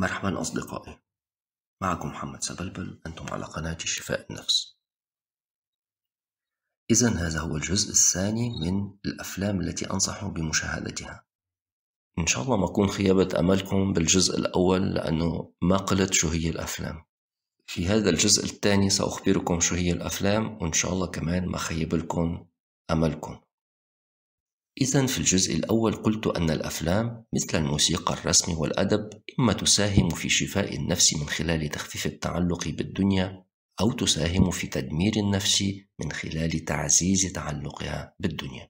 مرحبا أصدقائي معكم محمد سبلبل أنتم على قناة شفاء النفس إذا هذا هو الجزء الثاني من الأفلام التي أنصح بمشاهدتها إن شاء الله ما أكون خيابة أملكم بالجزء الأول لأنه ما قلت شو هي الأفلام في هذا الجزء الثاني سأخبركم شو هي الأفلام وإن شاء الله كمان ما خيبلكم أملكم إذا في الجزء الأول قلت أن الأفلام مثل الموسيقى الرسم والأدب إما تساهم في شفاء النفس من خلال تخفيف التعلق بالدنيا أو تساهم في تدمير النفس من خلال تعزيز تعلقها بالدنيا.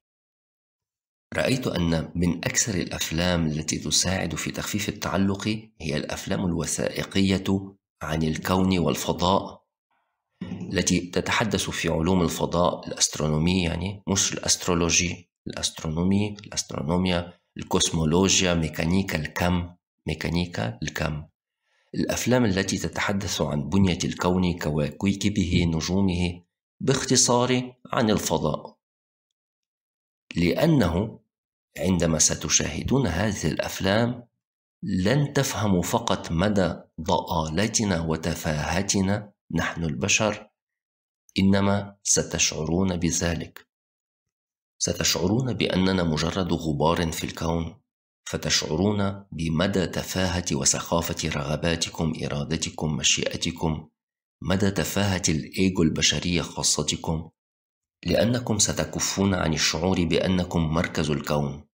رأيت أن من أكثر الأفلام التي تساعد في تخفيف التعلق هي الأفلام الوثائقية عن الكون والفضاء التي تتحدث في علوم الفضاء الأسترونومي يعني مش الأسترولوجي الأسترونومي الأسترونوميا الكوسمولوجيا ميكانيكا الكم ميكانيكا الكم الأفلام التي تتحدث عن بنية الكون كواكبه نجومه باختصار عن الفضاء لأنه عندما ستشاهدون هذه الأفلام لن تفهموا فقط مدى ضآلتنا وتفاهتنا نحن البشر إنما ستشعرون بذلك ستشعرون باننا مجرد غبار في الكون فتشعرون بمدى تفاهه وسخافه رغباتكم ارادتكم مشيئتكم مدى تفاهه الايجو البشريه خاصتكم لانكم ستكفون عن الشعور بانكم مركز الكون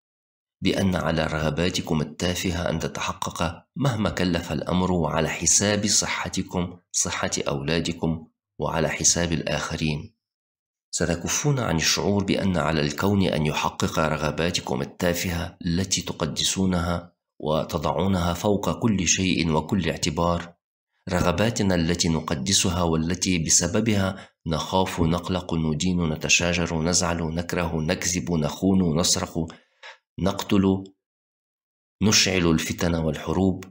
بان على رغباتكم التافهه ان تتحقق مهما كلف الامر وعلى حساب صحتكم صحه اولادكم وعلى حساب الاخرين ستكفون عن الشعور بأن على الكون أن يحقق رغباتكم التافهة التي تقدسونها وتضعونها فوق كل شيء وكل اعتبار رغباتنا التي نقدسها والتي بسببها نخاف نقلق ندين نتشاجر نزعل نكره نكذب نخون نسرق نقتل نشعل الفتن والحروب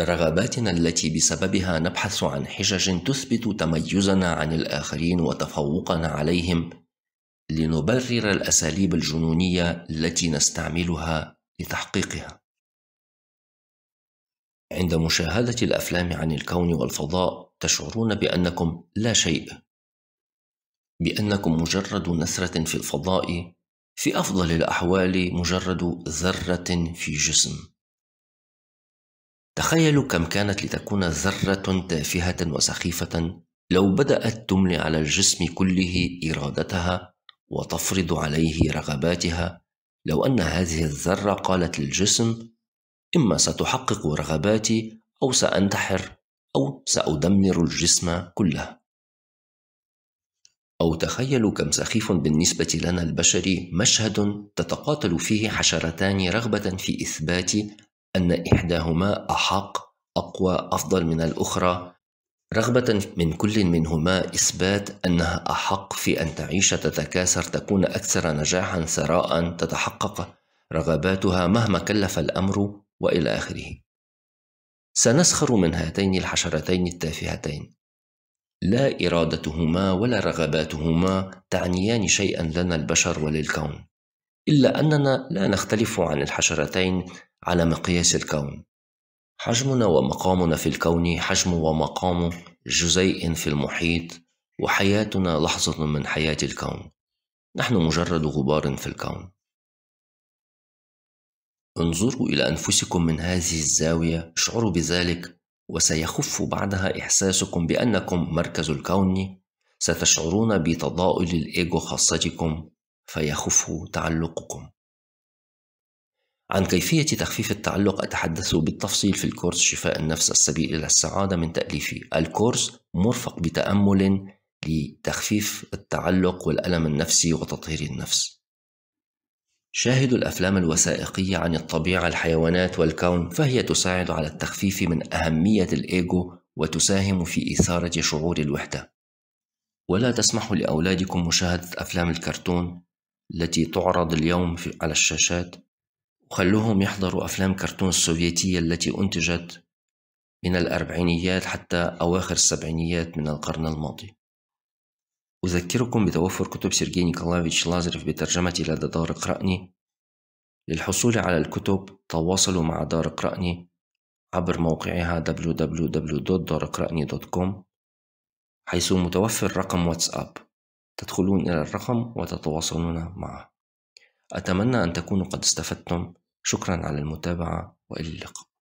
رغباتنا التي بسببها نبحث عن حجج تثبت تميزنا عن الآخرين وتفوقنا عليهم لنبرر الأساليب الجنونية التي نستعملها لتحقيقها. عند مشاهدة الأفلام عن الكون والفضاء تشعرون بأنكم لا شيء، بأنكم مجرد نثرة في الفضاء، في أفضل الأحوال مجرد ذرة في جسم. تخيلوا كم كانت لتكون ذرة تافهة وسخيفة لو بدأت تملي على الجسم كله إرادتها وتفرض عليه رغباتها لو أن هذه الذرة قالت للجسم إما ستحقق رغباتي أو سأنتحر أو سأدمر الجسم كله أو تخيلوا كم سخيف بالنسبة لنا البشر مشهد تتقاتل فيه حشرتان رغبة في إثبات أن إحداهما أحق أقوى أفضل من الأخرى رغبة من كل منهما إثبات أنها أحق في أن تعيش تتكاثر تكون أكثر نجاحا ثراء تتحقق رغباتها مهما كلف الأمر وإلى آخره سنسخر من هاتين الحشرتين التافهتين لا إرادتهما ولا رغباتهما تعنيان شيئا لنا البشر وللكون إلا أننا لا نختلف عن الحشرتين على مقياس الكون حجمنا ومقامنا في الكون حجم ومقام جزيء في المحيط وحياتنا لحظة من حياة الكون نحن مجرد غبار في الكون انظروا إلى أنفسكم من هذه الزاوية اشعروا بذلك وسيخف بعدها إحساسكم بأنكم مركز الكون ستشعرون بتضاؤل الإيجو خاصتكم فيخف تعلقكم عن كيفية تخفيف التعلق أتحدث بالتفصيل في الكورس شفاء النفس السبيل إلى السعادة من تأليفي الكورس مرفق بتأمل لتخفيف التعلق والألم النفسي وتطهير النفس شاهدوا الأفلام الوثائقية عن الطبيعة الحيوانات والكون فهي تساعد على التخفيف من أهمية الإيجو وتساهم في إثارة شعور الوحدة ولا تسمحوا لأولادكم مشاهدة أفلام الكرتون التي تعرض اليوم على الشاشات وخلوهم يحضروا أفلام كرتون السوفيتية التي أنتجت من الأربعينيات حتى أواخر السبعينيات من القرن الماضي أذكركم بتوفر كتب سيرجي نيكولايفيتش لازرف بترجمتي لدى دار قرأني للحصول على الكتب تواصلوا مع دار قرأني عبر موقعها www.darqrani.com حيث متوفر رقم واتساب تدخلون إلى الرقم وتتواصلون معه أتمنى أن تكونوا قد استفدتم شكرا على المتابعة وإلى اللقاء